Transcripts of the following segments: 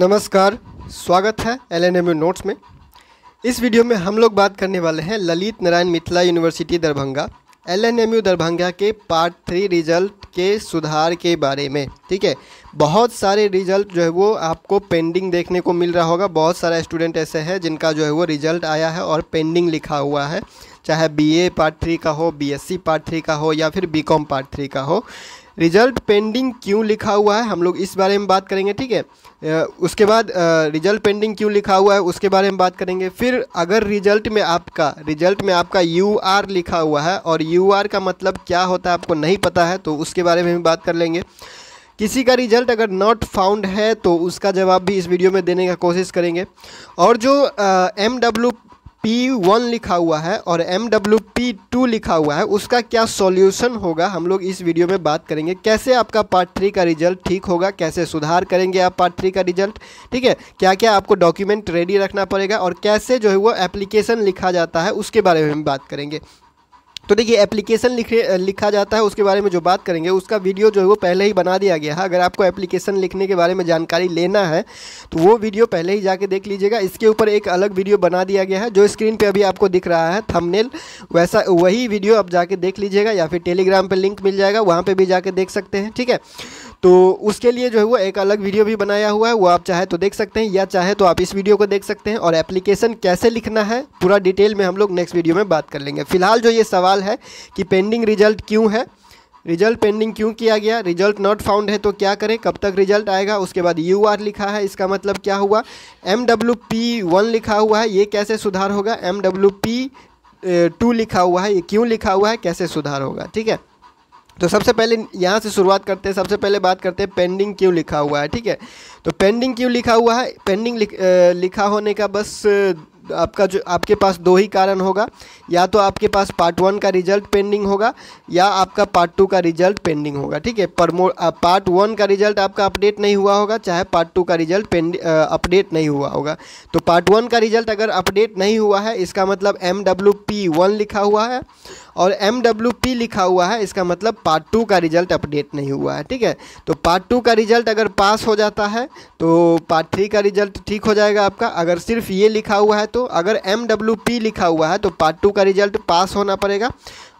नमस्कार स्वागत है एल एन एम नोट्स में इस वीडियो में हम लोग बात करने वाले हैं Lalit Narayan Mithila university Darbhanga L N M U Darbhanga के पार्ट थ्री रिजल्ट के सुधार के बारे में ठीक है बहुत सारे रिजल्ट जो है वो आपको पेंडिंग देखने को मिल रहा होगा बहुत सारा स्टूडेंट ऐसे हैं जिनका जो है वो रिजल्ट आया है और पेंडिंग लिखा हुआ है चाहे बी पार्ट थ्री का हो बी पार्ट थ्री का हो या फिर बी पार्ट थ्री का हो रिजल्ट पेंडिंग क्यों लिखा हुआ है हम लोग इस बारे में बात करेंगे ठीक है उसके बाद रिजल्ट पेंडिंग क्यों लिखा हुआ है उसके बारे में बात करेंगे फिर अगर रिजल्ट में आपका रिजल्ट में आपका यू आर लिखा हुआ है और यू आर का मतलब क्या होता है आपको नहीं पता है तो उसके बारे में भी बात कर लेंगे किसी का रिजल्ट अगर नॉट फाउंड है तो उसका जवाब भी इस वीडियो में देने का कोशिश करेंगे और जो एम डब्ल्यू पी वन लिखा हुआ है और एम डब्ल्यू पी टू लिखा हुआ है उसका क्या सॉल्यूशन होगा हम लोग इस वीडियो में बात करेंगे कैसे आपका पार्ट थ्री का रिजल्ट ठीक होगा कैसे सुधार करेंगे आप पार्ट थ्री का रिजल्ट ठीक है क्या क्या आपको डॉक्यूमेंट रेडी रखना पड़ेगा और कैसे जो है वो एप्लीकेशन लिखा जाता है उसके बारे में हम बात करेंगे तो देखिए एप्लीकेशन लिखे लिखा जाता है उसके बारे में जो बात करेंगे उसका वीडियो जो है वो पहले ही बना दिया गया है अगर आपको एप्लीकेशन लिखने के बारे में जानकारी लेना है तो वो वीडियो पहले ही जाके देख लीजिएगा इसके ऊपर एक अलग वीडियो बना दिया गया है जो स्क्रीन पर अभी आपको दिख रहा है थमनेल वैसा वही वीडियो आप जाके देख लीजिएगा या फिर टेलीग्राम पर लिंक मिल जाएगा वहाँ पर भी जाके देख सकते हैं ठीक है तो उसके लिए जो है वो एक अलग वीडियो भी बनाया हुआ है वो आप चाहे तो देख सकते हैं या चाहे तो आप इस वीडियो को देख सकते हैं और एप्लीकेशन कैसे लिखना है पूरा डिटेल में हम लोग नेक्स्ट वीडियो में बात कर लेंगे फिलहाल जो ये सवाल है कि पेंडिंग रिजल्ट क्यों है रिजल्ट पेंडिंग क्यों किया गया रिजल्ट नॉट फाउंड है तो क्या करें कब तक रिजल्ट आएगा उसके बाद यू आर लिखा है इसका मतलब क्या हुआ एम डब्ल्यू पी वन लिखा हुआ है ये कैसे सुधार होगा एम डब्ल्यू पी टू लिखा हुआ है ये क्यों लिखा हुआ है कैसे सुधार होगा ठीक है तो सबसे पहले यहाँ से शुरुआत करते हैं सबसे पहले बात करते हैं पेंडिंग क्यों लिखा हुआ है ठीक है तो पेंडिंग क्यों लिखा हुआ है पेंडिंग लिख, लिखा होने का बस आपका जो आपके पास दो ही कारण होगा या तो आपके पास पार्ट वन का रिजल्ट पेंडिंग होगा या आपका पार्ट टू का रिजल्ट पेंडिंग होगा ठीक है परमो पार्ट वन का रिजल्ट आपका अपडेट नहीं हुआ होगा चाहे पार्ट टू का रिजल्ट अपडेट नहीं हुआ होगा तो पार्ट वन का रिजल्ट अगर अपडेट नहीं हुआ है इसका मतलब एम डब्ल्यू पी वन लिखा हुआ है और एम डब्ल्यू पी लिखा हुआ है इसका मतलब पार्ट टू का रिजल्ट अपडेट नहीं हुआ है ठीक है तो पार्ट टू का रिजल्ट अगर पास हो जाता है तो पार्ट थ्री का रिजल्ट ठीक हो जाएगा आपका अगर सिर्फ ये लिखा हुआ है तो दोस्तों अगर एम डब्ल्यू पी लिखा हुआ है तो पार्ट टू का रिजल्ट पास होना पड़ेगा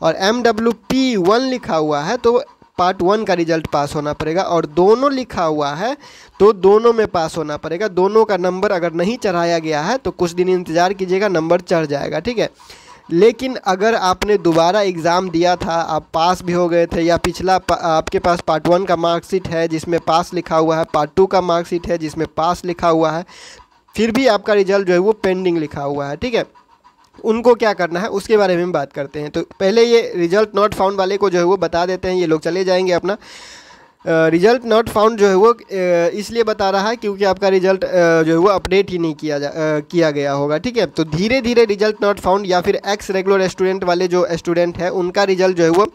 और एम डब्ल्यू पी वन लिखा हुआ है तो पार्ट वन का रिजल्ट पास होना पड़ेगा और दोनों लिखा हुआ है तो दोनों में पास होना पड़ेगा दोनों का नंबर अगर नहीं चढ़ाया गया है तो कुछ दिन इंतज़ार कीजिएगा नंबर चढ़ जाएगा ठीक है लेकिन अगर आपने दोबारा एग्ज़ाम दिया था आप पास भी हो गए थे या पिछला आपके पास पार्ट वन का मार्कशीट है जिसमें पास लिखा हुआ है पार्ट टू का मार्कशीट है जिसमें पास लिखा हुआ है फिर भी आपका रिजल्ट जो है वो पेंडिंग लिखा हुआ है ठीक है उनको क्या करना है उसके बारे में बात करते हैं तो पहले ये रिजल्ट नॉट फाउंड वाले को जो है वो बता देते हैं ये लोग चले जाएंगे अपना रिज़ल्ट नॉट फाउंड जो है वो इसलिए बता रहा है क्योंकि आपका रिज़ल्ट जो है वो अपडेट ही नहीं किया जा किया गया होगा ठीक है तो धीरे धीरे रिज़ल्ट नॉट फाउंड या फिर एक्स रेगुलर स्टूडेंट वाले जो स्टूडेंट हैं उनका रिज़ल्ट जो है वो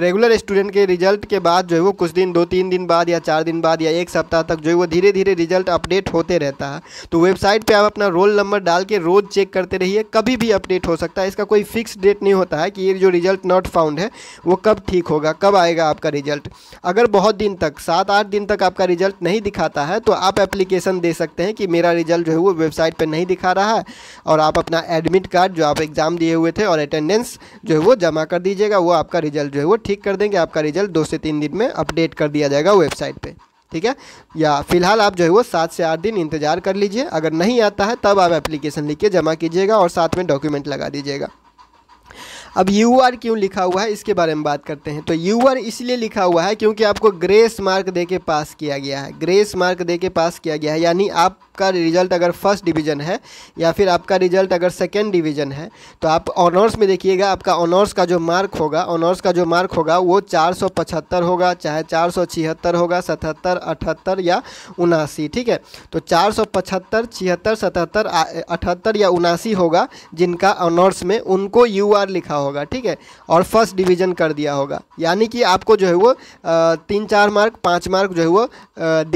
रेगुलर स्टूडेंट के रिज़ल्ट के बाद जो है वो कुछ दिन दो तीन दिन बाद या चार दिन बाद या एक सप्ताह तक जो है वो धीरे धीरे रिज़ल्ट अपडेट होते रहता है तो वेबसाइट पर आप अपना रोल नंबर डाल के रोज़ चेक करते रहिए कभी भी अपडेट हो सकता है इसका कोई फिक्स डेट नहीं होता है कि ये जो रिज़ल्ट नॉट फाउंड है वो कब ठीक होगा कब आएगा आपका रिज़ल्ट अगर बहुत दिन तक सात आठ दिन तक आपका रिजल्ट नहीं दिखाता है तो आप एप्लीकेशन दे सकते हैं कि मेरा रिजल्ट जो है वो वेबसाइट पर नहीं दिखा रहा है और आप अपना एडमिट कार्ड जो आप एग्ज़ाम दिए हुए थे और अटेंडेंस जो है वो जमा कर दीजिएगा वो आपका रिजल्ट जो है वो ठीक कर देंगे आपका रिजल्ट दो से तीन दिन में अपडेट कर दिया जाएगा वेबसाइट पर ठीक है या फिलहाल आप जो है वो सात से आठ दिन इंतज़ार कर लीजिए अगर नहीं आता है तब आप एप्लीकेशन लिख के जमा कीजिएगा और साथ में डॉक्यूमेंट लगा दीजिएगा अब यू आर क्यों लिखा हुआ है इसके बारे में बात करते हैं तो यू आर इसलिए लिखा हुआ है क्योंकि आपको ग्रेस मार्क दे के पास किया गया है ग्रेस मार्क दे के पास किया गया है यानी आपका रिजल्ट अगर फर्स्ट डिवीजन है या फिर आपका रिजल्ट अगर सेकेंड डिवीजन है तो आप ऑनर्स में देखिएगा आपका ऑनर्स का जो मार्क होगा ऑनर्स का जो मार्क होगा वो चार होगा चाहे चार होगा सतहत्तर अठहत्तर या उनासी ठीक है तो चार सौ पचहत्तर छिहत्तर सतहत्तर अठहत्तर या उनासी होगा जिनका ऑनर्स में उनको यू आर लिखा होगा ठीक है और फर्स्ट डिवीजन कर दिया होगा यानी कि आपको जो है वो तीन चार मार्क पाँच मार्क जो है वो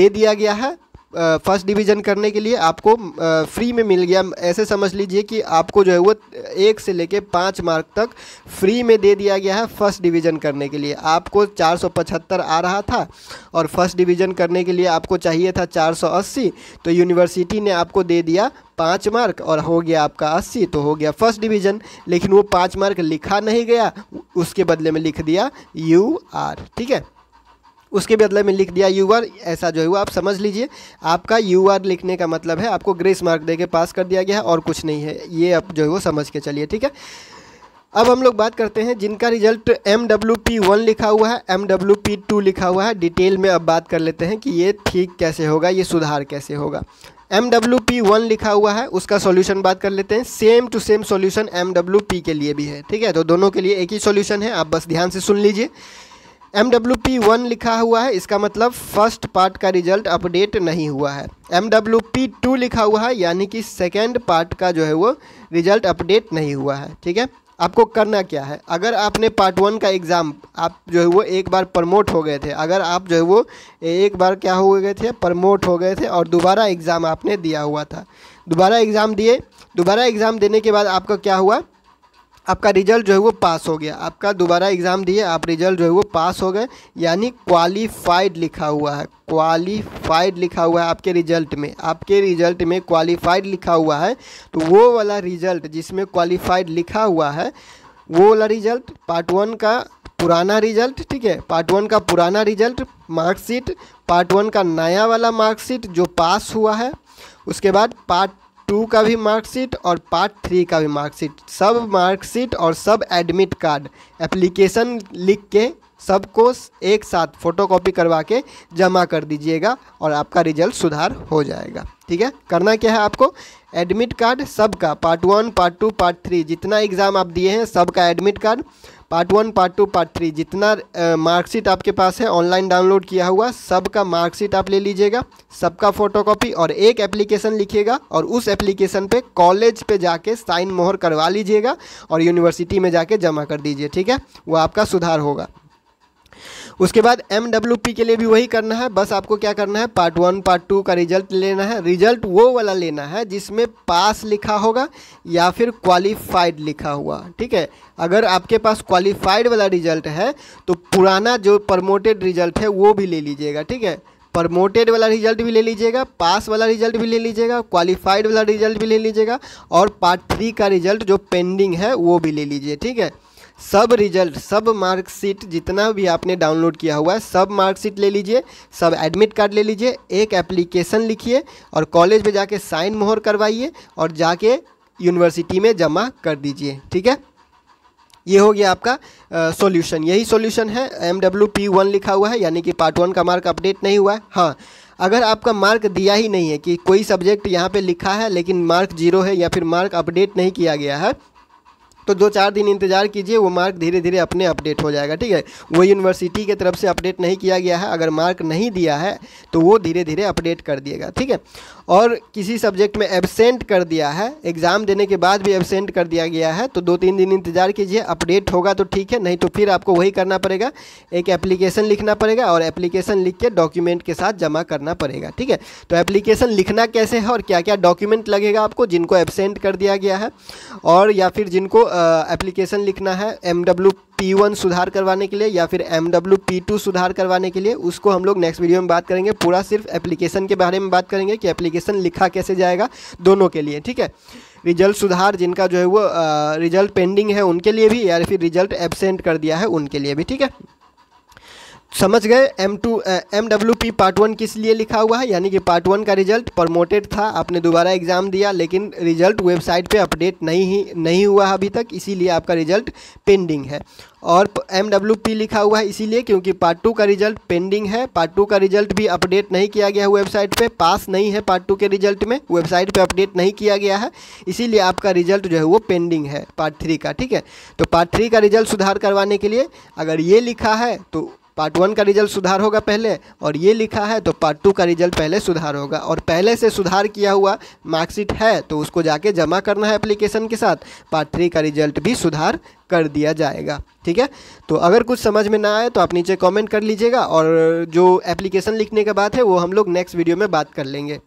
दे दिया गया है फर्स्ट डिवीज़न करने के लिए आपको फ्री में मिल गया ऐसे समझ लीजिए कि आपको जो है वो एक से लेके पाँच मार्क तक फ्री में दे दिया गया है फर्स्ट डिवीज़न करने के लिए आपको 475 आ रहा था और फर्स्ट डिवीज़न करने के लिए आपको चाहिए था 480 तो यूनिवर्सिटी ने आपको दे दिया पाँच मार्क और हो गया आपका अस्सी तो हो गया फर्स्ट डिवीज़न लेकिन वो पाँच मार्क लिखा नहीं गया उसके बदले में लिख दिया यू आर ठीक है उसके बदले में लिख दिया यू आर ऐसा जो है वो आप समझ लीजिए आपका यू आर लिखने का मतलब है आपको ग्रेस मार्क दे के पास कर दिया गया है और कुछ नहीं है ये आप जो है वो समझ के चलिए ठीक है अब हम लोग बात करते हैं जिनका result M W P one लिखा हुआ है एम डब्ल्यू पी टू लिखा हुआ है डिटेल में अब बात कर लेते हैं कि ये ठीक कैसे होगा ये सुधार कैसे होगा एम डब्ल्यू पी वन लिखा हुआ है उसका सॉल्यूशन बात कर लेते हैं same to same solution M W P के लिए भी है ठीक है तो दोनों के लिए एक ही सॉल्यूशन है आप बस ध्यान से सुन लीजिए एम डब्ल्यू पी वन लिखा हुआ है इसका मतलब फर्स्ट पार्ट का रिजल्ट अपडेट नहीं हुआ है एम डब्ल्यू पी टू लिखा हुआ है यानी कि सेकेंड पार्ट का जो है वो रिजल्ट अपडेट नहीं हुआ है ठीक है आपको करना क्या है अगर आपने पार्ट वन का एग्ज़ाम आप जो है वो एक बार प्रमोट हो गए थे अगर आप जो है वो एक बार क्या हो गए थे प्रमोट हो गए थे और दोबारा एग्ज़ाम आपने दिया हुआ था दोबारा एग्ज़ाम दिए दोबारा एग्ज़ाम देने के बाद आपका क्या हुआ आपका रिजल्ट जो है वो पास हो गया आपका दोबारा एग्ज़ाम दिए आप रिजल्ट जो है वो पास हो गए यानी क्वालिफाइड लिखा हुआ है क्वालिफाइड लिखा हुआ है आपके रिजल्ट में आपके रिजल्ट में क्वालिफाइड लिखा हुआ है तो वो वाला रिजल्ट जिसमें क्वालिफाइड लिखा हुआ है वो वाला रिजल्ट पार्ट वन का पुराना रिजल्ट ठीक है पार्ट वन का पुराना रिजल्ट मार्कशीट पार्ट वन का नया वाला मार्कशीट जो पास हुआ है उसके बाद पार्ट टू का भी मार्कशीट और पार्ट थ्री का भी मार्कशीट सब मार्कशीट और सब एडमिट कार्ड एप्लीकेशन लिख के सबको एक साथ फोटोकॉपी करवा के जमा कर दीजिएगा और आपका रिजल्ट सुधार हो जाएगा ठीक है करना क्या है आपको एडमिट कार्ड सबका part one part two part three जितना एग्ज़ाम आप दिए हैं सबका admit card part one part two part three जितना मार्कशीट आपके पास है ऑनलाइन डाउनलोड किया हुआ सबका मार्कशीट आप ले लीजिएगा सबका फ़ोटोकॉपी और एक एप्लीकेशन लिखिएगा और उस एप्लीकेशन पे कॉलेज पे जाके साइन मोहर करवा लीजिएगा और यूनिवर्सिटी में जाके जमा कर दीजिए ठीक है वो आपका सुधार होगा उसके बाद एम के लिए भी वही करना है बस आपको क्या करना है पार्ट वन पार्ट टू का रिजल्ट लेना है रिजल्ट वो वाला लेना है जिसमें पास लिखा होगा या फिर क्वालिफाइड लिखा हुआ ठीक है अगर आपके पास क्वालिफाइड वाला रिजल्ट है तो पुराना जो प्रमोटेड रिजल्ट है वो भी ले लीजिएगा ठीक है प्रमोटेड वाला रिजल्ट भी ले लीजिएगा पास वाला रिजल्ट भी ले लीजिएगा क्वालिफाइड वाला रिजल्ट भी ले लीजिएगा और पार्ट थ्री का रिजल्ट जो पेंडिंग है वो भी ले लीजिए ठीक है सब रिजल्ट सब मार्कशीट जितना भी आपने डाउनलोड किया हुआ है सब मार्कशीट ले लीजिए सब एडमिट कार्ड ले लीजिए एक एप्लीकेशन लिखिए और कॉलेज में जाके साइन मोहर करवाइए और जाके यूनिवर्सिटी में जमा कर दीजिए ठीक है ये हो गया आपका सॉल्यूशन यही सॉल्यूशन है एम डब्ल्यू पी वन लिखा हुआ है यानी कि पार्ट वन का मार्क अपडेट नहीं हुआ है हाँ अगर आपका मार्क दिया ही नहीं है कि कोई सब्जेक्ट यहाँ पे लिखा है लेकिन मार्क जीरो है या फिर मार्क अपडेट नहीं किया गया है तो दो चार दिन इंतज़ार कीजिए वो मार्क धीरे धीरे अपने अपडेट हो जाएगा ठीक है वो यूनिवर्सिटी की तरफ से अपडेट नहीं किया गया है अगर मार्क नहीं दिया है तो वो धीरे धीरे अपडेट कर दिएगा ठीक है और किसी सब्जेक्ट में एबसेंट कर दिया है एग्ज़ाम देने के बाद भी एबसेंट कर दिया गया है तो दो तीन दिन इंतज़ार कीजिए अपडेट होगा तो ठीक है नहीं तो फिर आपको वही करना पड़ेगा एक एप्लीकेशन लिखना पड़ेगा और एप्लीकेशन लिख के डॉक्यूमेंट के साथ जमा करना पड़ेगा ठीक है तो एप्लीकेशन लिखना कैसे है और क्या क्या डॉक्यूमेंट लगेगा आपको जिनको एबसेंट कर दिया गया है और या फिर जिनको एप्लीकेशन लिखना है एम डब्ल्यू पी वन सुधार करवाने के लिए या फिर एम डब्ल्यू पी टू सुधार करवाने के लिए उसको हम लोग नेक्स्ट वीडियो में बात करेंगे पूरा सिर्फ एप्लीकेशन के बारे में बात करेंगे कि एप्लीकेशन लिखा कैसे जाएगा दोनों के लिए ठीक है रिजल्ट सुधार जिनका जो है वो रिजल्ट पेंडिंग है उनके लिए भी या फिर रिजल्ट एबसेंट कर दिया है उनके लिए भी ठीक है समझ गए M two M W P part one किस लिए लिखा हुआ है यानी कि पार्ट वन का रिजल्ट प्रमोटेड था आपने दोबारा एग्ज़ाम दिया लेकिन रिजल्ट वेबसाइट पे अपडेट नहीं ही नहीं हुआ अभी तक इसीलिए आपका रिजल्ट पेंडिंग है और एम डब्ल्यू पी लिखा हुआ है इसीलिए क्योंकि पार्ट टू का रिजल्ट पेंडिंग है पार्ट टू का रिजल्ट भी अपडेट नहीं किया गया है वेबसाइट पर पास नहीं है पार्ट टू के रिजल्ट में वेबसाइट पर अपडेट नहीं किया गया है इसीलिए आपका रिजल्ट जो है वो पेंडिंग है पार्ट थ्री का ठीक है तो पार्ट थ्री का रिजल्ट सुधार करवाने के लिए अगर ये लिखा है तो पार्ट वन का रिजल्ट सुधार होगा पहले और ये लिखा है तो पार्ट टू का रिजल्ट पहले सुधार होगा और पहले से सुधार किया हुआ मार्कशीट है तो उसको जाके जमा करना है एप्लीकेशन के साथ पार्ट थ्री का रिजल्ट भी सुधार कर दिया जाएगा ठीक है तो अगर कुछ समझ में ना आए तो आप नीचे कमेंट कर लीजिएगा और जो एप्लीकेशन लिखने का बात है वो हम लोग नेक्स्ट वीडियो में बात कर लेंगे